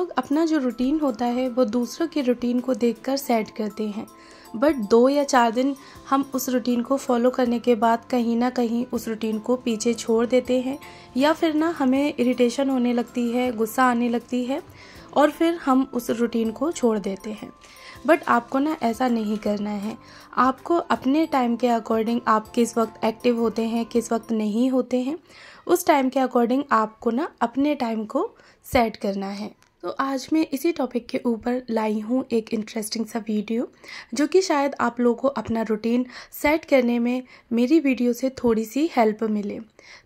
लोग अपना जो रूटीन होता है वो दूसरों के रूटीन को देखकर सेट करते हैं बट दो या चार दिन हम उस रूटीन को फॉलो करने के बाद कहीं ना कहीं उस रूटीन को पीछे छोड़ देते हैं या फिर ना हमें इरिटेशन होने लगती है गुस्सा आने लगती है और फिर हम उस रूटीन को छोड़ देते हैं बट आपको ना ऐसा नहीं करना है आपको अपने टाइम के अकॉर्डिंग आप किस वक्त एक्टिव होते हैं किस वक्त नहीं होते हैं उस टाइम के अकॉर्डिंग आपको ना अपने टाइम को सेट करना है तो आज मैं इसी टॉपिक के ऊपर लाई हूँ एक इंटरेस्टिंग सा वीडियो जो कि शायद आप लोगों को अपना रूटीन सेट करने में मेरी वीडियो से थोड़ी सी हेल्प मिले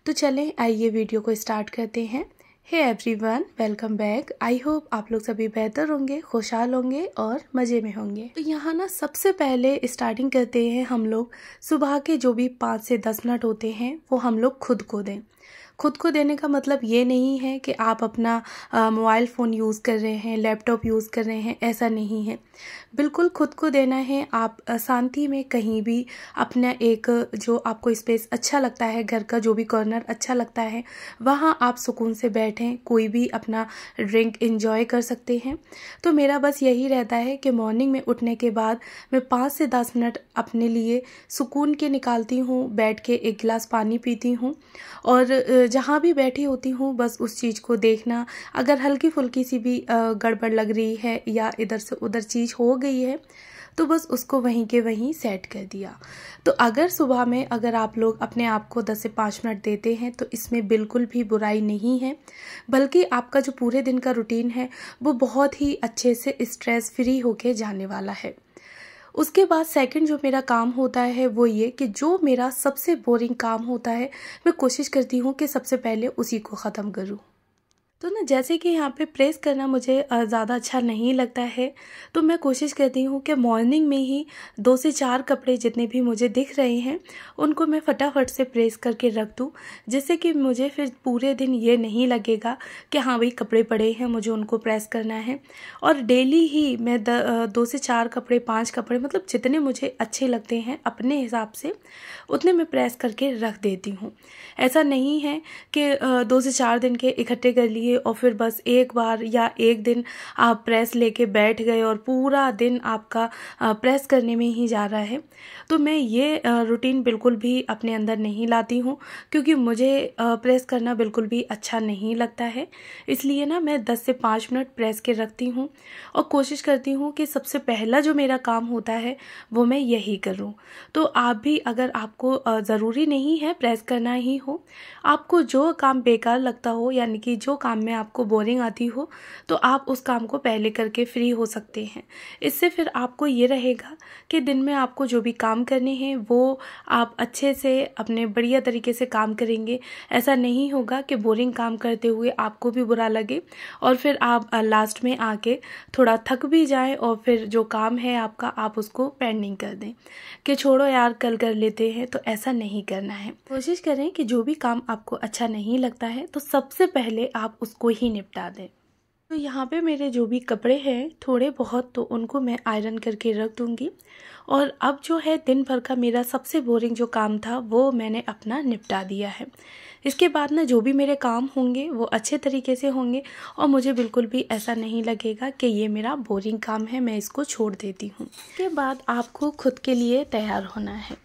तो चलें आइए वीडियो को स्टार्ट करते हैं hey everyone welcome back I hope आप लोग सभी बेहतर होंगे खुशहाल होंगे और मज़े में होंगे तो यहाँ ना सबसे पहले स्टार्टिंग करते हैं हम लोग सुबह के जो भी पाँच से दस मिनट होते हैं वो हम लोग खुद को दें खुद को देने का मतलब ये नहीं है कि आप अपना मोबाइल फ़ोन यूज़ कर रहे हैं लैपटॉप यूज़ कर रहे हैं ऐसा नहीं है बिल्कुल खुद को देना है आप शांति में कहीं भी अपना एक जो आपको स्पेस अच्छा लगता है घर का जो भी कॉर्नर अच्छा लगता है वहाँ आप सुकून से बैठें कोई भी अपना ड्रिंक इंजॉय कर सकते हैं तो मेरा बस यही रहता है कि मॉर्निंग में उठने के बाद मैं पाँच से दस मिनट अपने लिए सुकून के निकालती हूँ बैठ के एक गिलास पानी पीती हूँ और जहाँ भी बैठी होती हूँ बस उस चीज़ को देखना अगर हल्की फुल्की सी भी गड़बड़ लग रही है या इधर से उधर चीज़ हो गई है तो बस उसको वहीं के वहीं सेट कर दिया तो अगर सुबह में अगर आप लोग अपने आप को 10 से 5 मिनट देते हैं तो इसमें बिल्कुल भी बुराई नहीं है बल्कि आपका जो पूरे दिन का रूटीन है वो बहुत ही अच्छे से स्ट्रेस फ्री होके जाने वाला है उसके बाद सेकंड जो मेरा काम होता है वो ये कि जो मेरा सबसे बोरिंग काम होता है मैं कोशिश करती हूँ कि सबसे पहले उसी को ख़त्म करूँ तो ना जैसे कि यहाँ पे प्रेस करना मुझे ज़्यादा अच्छा नहीं लगता है तो मैं कोशिश करती हूँ कि मॉर्निंग में ही दो से चार कपड़े जितने भी मुझे दिख रहे हैं उनको मैं फटाफट से प्रेस करके रख दूँ जिससे कि मुझे फिर पूरे दिन ये नहीं लगेगा कि हाँ भाई कपड़े पड़े हैं मुझे उनको प्रेस करना है और डेली ही मैं द, दो से चार कपड़े पाँच कपड़े मतलब जितने मुझे अच्छे लगते हैं अपने हिसाब से उतने मैं प्रेस करके रख देती हूँ ऐसा नहीं है कि दो से चार दिन के इकट्ठे कर लिए चाहिए और फिर बस एक बार या एक दिन आप प्रेस लेके बैठ गए और पूरा दिन आपका प्रेस करने में ही जा रहा है तो मैं ये रूटीन बिल्कुल भी अपने अंदर नहीं लाती हूँ क्योंकि मुझे प्रेस करना बिल्कुल भी अच्छा नहीं लगता है इसलिए ना मैं दस से पाँच मिनट प्रेस के रखती हूँ और कोशिश करती हूँ कि सबसे पहला जो मेरा काम होता है वो मैं यही करूँ तो आप भी अगर आपको ज़रूरी नहीं है प्रेस करना ही हो आपको जो काम बेकार लगता हो यानी कि जो काम काम में आपको बोरिंग आती हो तो आप उस काम को पहले करके फ्री हो सकते हैं इससे फिर आपको ये रहेगा कि दिन में आपको जो भी काम करने हैं वो आप अच्छे से अपने बढ़िया तरीके से काम करेंगे ऐसा नहीं होगा कि बोरिंग काम करते हुए आपको भी बुरा लगे और फिर आप लास्ट में आके थोड़ा थक भी जाएं और फिर जो काम है आपका आप उसको पेंडिंग कर दें कि छोड़ो यार कल कर लेते हैं तो ऐसा नहीं करना है कोशिश करें कि जो भी काम आपको अच्छा नहीं लगता है तो सबसे पहले आप उसको ही निपटा दें तो यहाँ पे मेरे जो भी कपड़े हैं थोड़े बहुत तो उनको मैं आयरन करके रख दूँगी और अब जो है दिन भर का मेरा सबसे बोरिंग जो काम था वो मैंने अपना निपटा दिया है इसके बाद ना जो भी मेरे काम होंगे वो अच्छे तरीके से होंगे और मुझे बिल्कुल भी ऐसा नहीं लगेगा कि ये मेरा बोरिंग काम है मैं इसको छोड़ देती हूँ इसके बाद आपको खुद के लिए तैयार होना है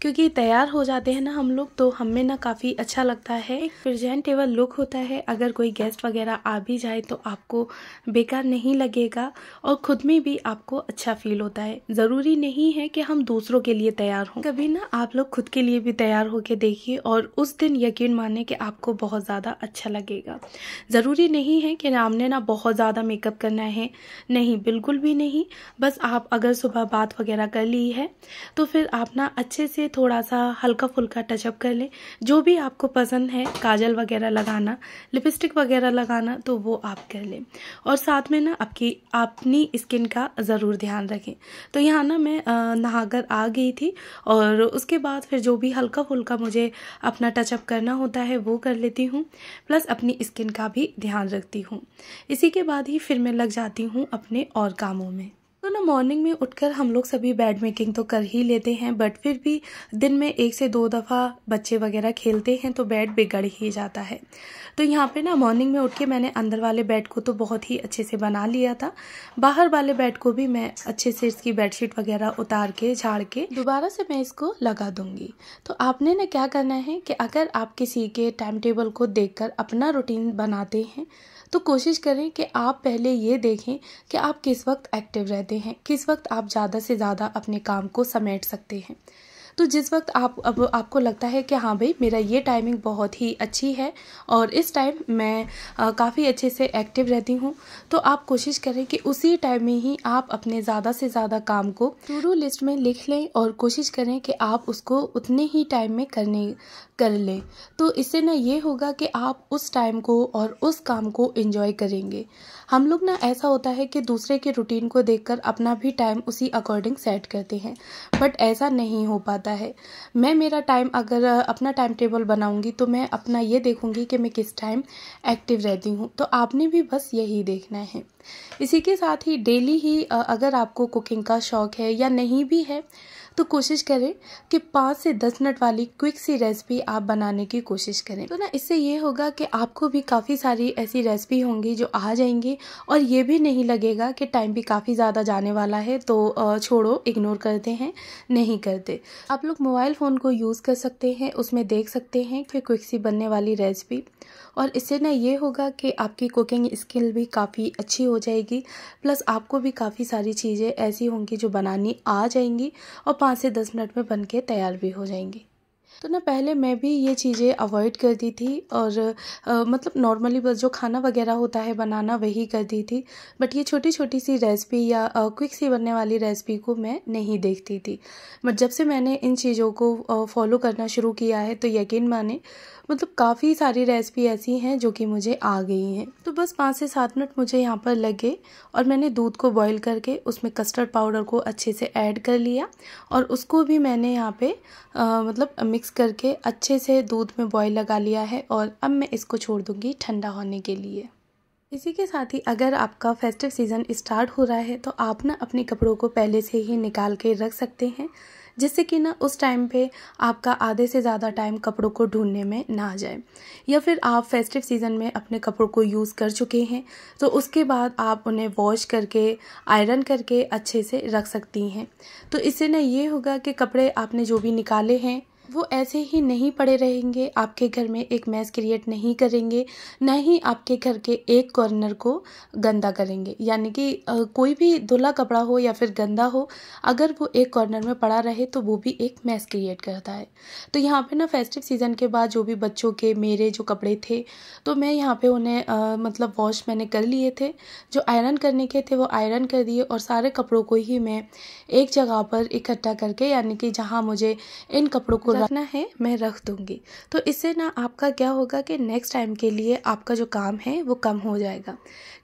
क्योंकि तैयार हो जाते हैं ना हम लोग तो हमें ना काफ़ी अच्छा लगता है प्रजेंटेबल लुक होता है अगर कोई गेस्ट वगैरह आ भी जाए तो आपको बेकार नहीं लगेगा और खुद में भी आपको अच्छा फील होता है ज़रूरी नहीं है कि हम दूसरों के लिए तैयार हों कभी ना आप लोग खुद के लिए भी तैयार होके देखिए और उस दिन यकीन माने कि आपको बहुत ज़्यादा अच्छा लगेगा ज़रूरी नहीं है कि हमने ना बहुत ज़्यादा मेकअप करना है नहीं बिल्कुल भी नहीं बस आप अगर सुबह बात वगैरह कर ली है तो फिर आप ना अच्छे से थोड़ा सा हल्का फुल्का टचअप कर लें जो भी आपको पसंद है काजल वगैरह लगाना लिपस्टिक वगैरह लगाना तो वो आप कर लें और साथ में ना आपकी अपनी स्किन का ज़रूर ध्यान रखें तो यहाँ ना मैं नहाकर आ गई थी और उसके बाद फिर जो भी हल्का फुल्का मुझे अपना टचअप करना होता है वो कर लेती हूँ प्लस अपनी स्किन का भी ध्यान रखती हूँ इसी के बाद ही फिर मैं लग जाती हूँ अपने और कामों में तो ना मॉर्निंग में उठकर हम लोग सभी बेड मेकिंग तो कर ही लेते हैं बट फिर भी दिन में एक से दो दफ़ा बच्चे वगैरह खेलते हैं तो बेड बिगड़ ही जाता है तो यहाँ पे ना मॉर्निंग में उठ के मैंने अंदर वाले बेड को तो बहुत ही अच्छे से बना लिया था बाहर वाले बेड को भी मैं अच्छे से इसकी बेडशीट वगैरह उतार के झाड़ के दोबारा से मैं इसको लगा दूंगी तो आपने ना क्या करना है कि अगर आप किसी के टाइम टेबल को देख अपना रूटीन बनाते हैं तो कोशिश करें कि आप पहले ये देखें कि आप किस वक्त एक्टिव रहते हैं किस वक्त आप ज़्यादा से ज़्यादा अपने काम को समेट सकते हैं तो जिस वक्त आप अब आपको लगता है कि हाँ भाई मेरा ये टाइमिंग बहुत ही अच्छी है और इस टाइम मैं काफ़ी अच्छे से एक्टिव रहती हूँ तो आप कोशिश करें कि उसी टाइम में ही आप अपने ज़्यादा से ज़्यादा काम को टू लिस्ट में लिख लें और कोशिश करें कि आप उसको उतने ही टाइम में करने कर लें तो इससे ना ये होगा कि आप उस टाइम को और उस काम को इन्जॉय करेंगे हम लोग ना ऐसा होता है कि दूसरे के रूटीन को देखकर अपना भी टाइम उसी अकॉर्डिंग सेट करते हैं बट ऐसा नहीं हो पाता है मैं मेरा टाइम अगर अपना टाइम टेबल बनाऊंगी तो मैं अपना ये देखूंगी कि मैं किस टाइम एक्टिव रहती हूँ तो आपने भी बस यही देखना है इसी के साथ ही डेली ही अगर आपको कुकिंग का शौक़ है या नहीं भी है तो कोशिश करें कि पाँच से दस मिनट वाली क्विक सी रेसिपी आप बनाने की कोशिश करें तो ना इससे ये होगा कि आपको भी काफ़ी सारी ऐसी रेसिपी होंगी जो आ जाएंगी और ये भी नहीं लगेगा कि टाइम भी काफ़ी ज़्यादा जाने वाला है तो छोड़ो इग्नोर करते हैं नहीं करते आप लोग मोबाइल फ़ोन को यूज़ कर सकते हैं उसमें देख सकते हैं कि क्विक सी बनने वाली रेसिपी और इससे ना ये होगा कि आपकी कुकिंग स्किल भी काफ़ी अच्छी हो जाएगी प्लस आपको भी काफ़ी सारी चीज़ें ऐसी होंगी जो बनानी आ जाएंगी और पाँच से दस मिनट में बन के तैयार भी हो जाएंगी तो ना पहले मैं भी ये चीज़ें अवॉइड कर दी थी और आ, मतलब नॉर्मली बस जो खाना वगैरह होता है बनाना वही कर दी थी बट ये छोटी छोटी सी रेसिपी या आ, क्विक सी बनने वाली रेसिपी को मैं नहीं देखती थी बट जब से मैंने इन चीज़ों को फॉलो करना शुरू किया है तो यकीन माने मतलब काफ़ी सारी रेसिपी ऐसी हैं जो कि मुझे आ गई हैं तो बस पाँच से सात मिनट मुझे यहाँ पर लगे और मैंने दूध को बॉईल करके उसमें कस्टर्ड पाउडर को अच्छे से ऐड कर लिया और उसको भी मैंने यहाँ पे आ, मतलब मिक्स करके अच्छे से दूध में बॉईल लगा लिया है और अब मैं इसको छोड़ दूँगी ठंडा होने के लिए इसी के साथ ही अगर आपका फेस्टिव सीज़न स्टार्ट हो रहा है तो आप ना अपने कपड़ों को पहले से ही निकाल के रख सकते हैं जिससे कि ना उस टाइम पे आपका आधे से ज़्यादा टाइम कपड़ों को ढूंढने में ना जाए या फिर आप फेस्टिव सीज़न में अपने कपड़ों को यूज़ कर चुके हैं तो उसके बाद आप उन्हें वॉश करके आयरन करके अच्छे से रख सकती हैं तो इससे ना ये होगा कि कपड़े आपने जो भी निकाले हैं वो ऐसे ही नहीं पड़े रहेंगे आपके घर में एक मैस क्रिएट नहीं करेंगे ना ही आपके घर के एक कॉर्नर को गंदा करेंगे यानी कि कोई भी धुला कपड़ा हो या फिर गंदा हो अगर वो एक कॉर्नर में पड़ा रहे तो वो भी एक मैस क्रिएट करता है तो यहाँ पे ना फेस्टिव सीज़न के बाद जो भी बच्चों के मेरे जो कपड़े थे तो मैं यहाँ पर उन्हें आ, मतलब वॉश मैंने कर लिए थे जो आयरन करने के थे वो आयरन कर दिए और सारे कपड़ों को ही मैं एक जगह पर इकट्ठा करके यानी कि जहाँ मुझे इन कपड़ों को रखना है मैं रख दूंगी तो इससे ना आपका क्या होगा कि नेक्स्ट टाइम के लिए आपका जो काम है वो कम हो जाएगा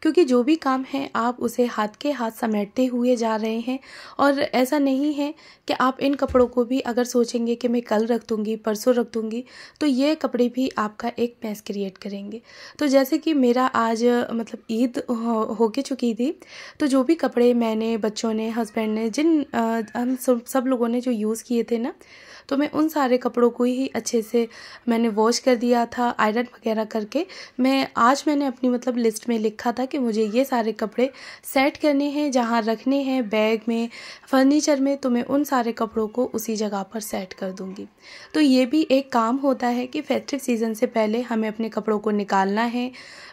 क्योंकि जो भी काम है आप उसे हाथ के हाथ समेटते हुए जा रहे हैं और ऐसा नहीं है कि आप इन कपड़ों को भी अगर सोचेंगे कि मैं कल रख दूंगी परसों रख दूंगी तो ये कपड़े भी आपका एक मैस क्रिएट करेंगे तो जैसे कि मेरा आज मतलब ईद हो, हो के चुकी थी तो जो भी कपड़े मैंने बच्चों ने हस्बैंड ने जिन आ, हम सब, सब लोगों ने जो यूज़ किए थे ना तो मैं उन सारे कपड़ों को ही अच्छे से मैंने वॉश कर दिया था आयरन वगैरह करके मैं आज मैंने अपनी मतलब लिस्ट में लिखा था कि मुझे ये सारे कपड़े सेट करने हैं जहाँ रखने हैं बैग में फर्नीचर में तो मैं उन सारे कपड़ों को उसी जगह पर सेट कर दूँगी तो ये भी एक काम होता है कि फेस्टिव सीज़न से पहले हमें अपने कपड़ों को निकालना है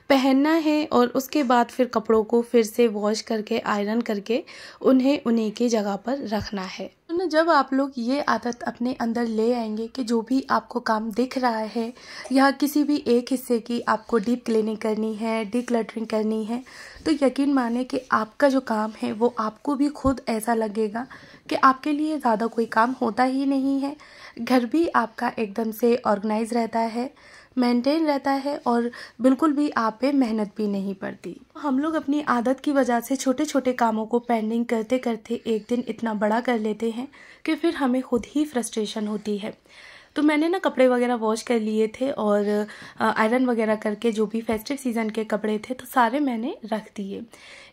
पहनना है और उसके बाद फिर कपड़ों को फिर से वॉश करके आयरन करके उन्हें उन्हीं की जगह पर रखना है ना जब आप लोग ये आदत अपने अंदर ले आएंगे कि जो भी आपको काम दिख रहा है या किसी भी एक हिस्से की आपको डीप क्लीनिंग करनी है डी क्लटरिंग करनी है तो यकीन माने कि आपका जो काम है वो आपको भी खुद ऐसा लगेगा कि आपके लिए ज़्यादा कोई काम होता ही नहीं है घर भी आपका एकदम से ऑर्गेनाइज रहता है मेंटेन रहता है और बिल्कुल भी आप पे मेहनत भी नहीं पड़ती हम लोग अपनी आदत की वजह से छोटे छोटे कामों को पेंडिंग करते करते एक दिन इतना बड़ा कर लेते हैं कि फिर हमें खुद ही फ्रस्ट्रेशन होती है तो मैंने ना कपड़े वगैरह वॉश कर लिए थे और आयरन वगैरह करके जो भी फेस्टिव सीज़न के कपड़े थे तो सारे मैंने रख दिए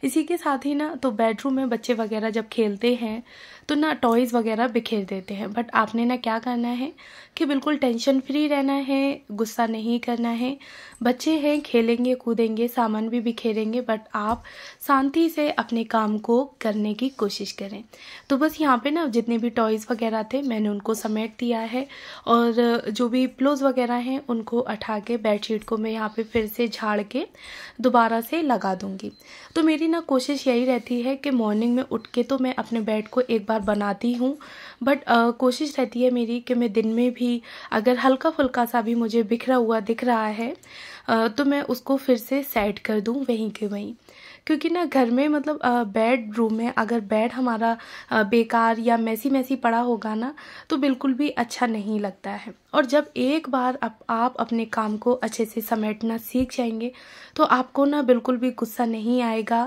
इसी के साथ ही ना तो बेडरूम में बच्चे वगैरह जब खेलते हैं तो ना टॉयज़ वगैरह बिखेर देते हैं बट आपने ना क्या करना है कि बिल्कुल टेंशन फ्री रहना है गुस्सा नहीं करना है बच्चे हैं खेलेंगे कूदेंगे सामान भी बिखेरेंगे बट आप शांति से अपने काम को करने की कोशिश करें तो बस यहाँ पे ना जितने भी टॉयज़ वगैरह थे मैंने उनको समेट दिया है और जो भी प्लोज वगैरह हैं उनको उठा के बेडशीट को मैं यहाँ पे फिर से झाड़ के दोबारा से लगा दूँगी तो मेरी ना कोशिश यही रहती है कि मॉर्निंग में उठ के तो मैं अपने बेड को एक बार बनाती हूँ बट कोशिश रहती है मेरी कि मैं दिन में भी अगर हल्का फुल्का सा भी मुझे बिखरा हुआ दिख रहा है तो मैं उसको फिर से सेट कर दूँ वहीं के वहीं क्योंकि ना घर में मतलब बेड रूम में अगर बेड हमारा बेकार या मैसी मैसी पड़ा होगा ना तो बिल्कुल भी अच्छा नहीं लगता है और जब एक बार आप, आप अपने काम को अच्छे से समेटना सीख जाएंगे तो आपको ना बिल्कुल भी गुस्सा नहीं आएगा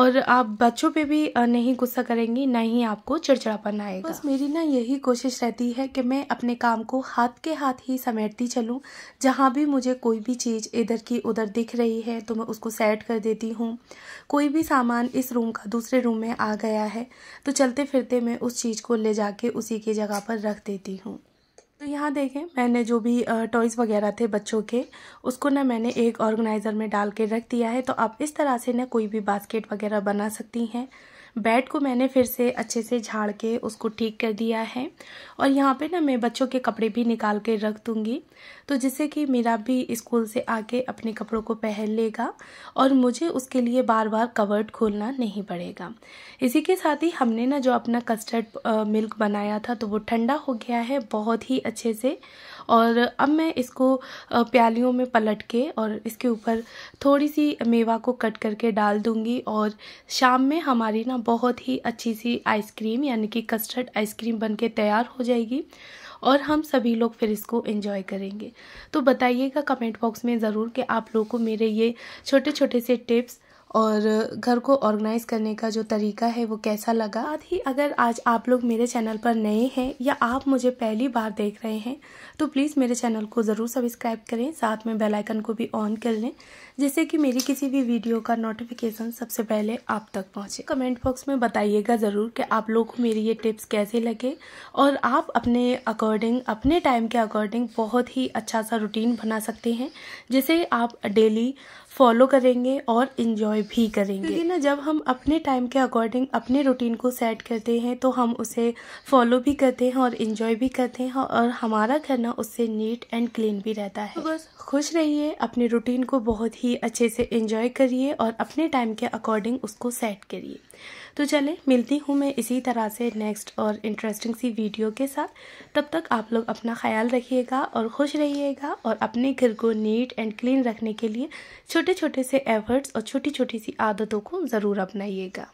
और आप बच्चों पे भी नहीं गुस्सा करेंगी ना ही आपको चिड़चिड़ापन आएगा बस मेरी ना यही कोशिश रहती है कि मैं अपने काम को हाथ के हाथ ही समेटती चलूँ जहाँ भी मुझे कोई भी चीज़ इधर की उधर दिख रही है तो मैं उसको सेट कर देती हूँ कोई भी सामान इस रूम का दूसरे रूम में आ गया है तो चलते फिरते मैं उस चीज़ को ले जाके उसी की जगह पर रख देती हूँ तो यहाँ देखें मैंने जो भी टॉयज़ वगैरह थे बच्चों के उसको ना मैंने एक ऑर्गेनाइज़र में डाल के रख दिया है तो आप इस तरह से ना कोई भी बास्केट वगैरह बना सकती हैं बेड को मैंने फिर से अच्छे से झाड़ के उसको ठीक कर दिया है और यहाँ पे ना मैं बच्चों के कपड़े भी निकाल के रख दूँगी तो जिससे कि मेरा भी स्कूल से आके अपने कपड़ों को पहन लेगा और मुझे उसके लिए बार बार कवर्ड खोलना नहीं पड़ेगा इसी के साथ ही हमने ना जो अपना कस्टर्ड मिल्क बनाया था तो वो ठंडा हो गया है बहुत ही अच्छे से और अब मैं इसको प्यालियों में पलट के और इसके ऊपर थोड़ी सी मेवा को कट करके डाल दूँगी और शाम में हमारी ना बहुत ही अच्छी सी आइसक्रीम यानी कि कस्टर्ड आइसक्रीम बन के तैयार हो जाएगी और हम सभी लोग फिर इसको एंजॉय करेंगे तो बताइएगा कमेंट बॉक्स में ज़रूर कि आप लोगों को मेरे ये छोटे छोटे से टिप्स और घर को ऑर्गेनाइज करने का जो तरीका है वो कैसा लगा साथ ही अगर आज आप लोग मेरे चैनल पर नए हैं या आप मुझे पहली बार देख रहे हैं तो प्लीज़ मेरे चैनल को ज़रूर सब्सक्राइब करें साथ में बेल आइकन को भी ऑन कर लें जिससे कि मेरी किसी भी वीडियो का नोटिफिकेशन सबसे पहले आप तक पहुँचे कमेंट बॉक्स में बताइएगा ज़रूर कि आप लोग को मेरी ये टिप्स कैसे लगे और आप अपने अकॉर्डिंग अपने टाइम के अकॉर्डिंग बहुत ही अच्छा सा रूटीन बना सकते हैं जिसे आप डेली फॉलो करेंगे और इन्जॉय भी करेंगे क्योंकि ना जब हम अपने टाइम के अकॉर्डिंग अपने रूटीन को सेट करते हैं तो हम उसे फॉलो भी करते हैं और इन्जॉय भी करते हैं और हमारा करना उससे नीट एंड क्लीन भी रहता है तो बस खुश रहिए अपने रूटीन को बहुत ही अच्छे से इन्जॉय करिए और अपने टाइम के अकॉर्डिंग उसको सेट करिए तो चले मिलती हूँ मैं इसी तरह से नेक्स्ट और इंटरेस्टिंग सी वीडियो के साथ तब तक आप लोग अपना ख्याल रखिएगा और खुश रहिएगा और अपने घर को नीट एंड क्लीन रखने के लिए छोटे छोटे से एफर्ट्स और छोटी छोटी सी आदतों को ज़रूर अपनाइएगा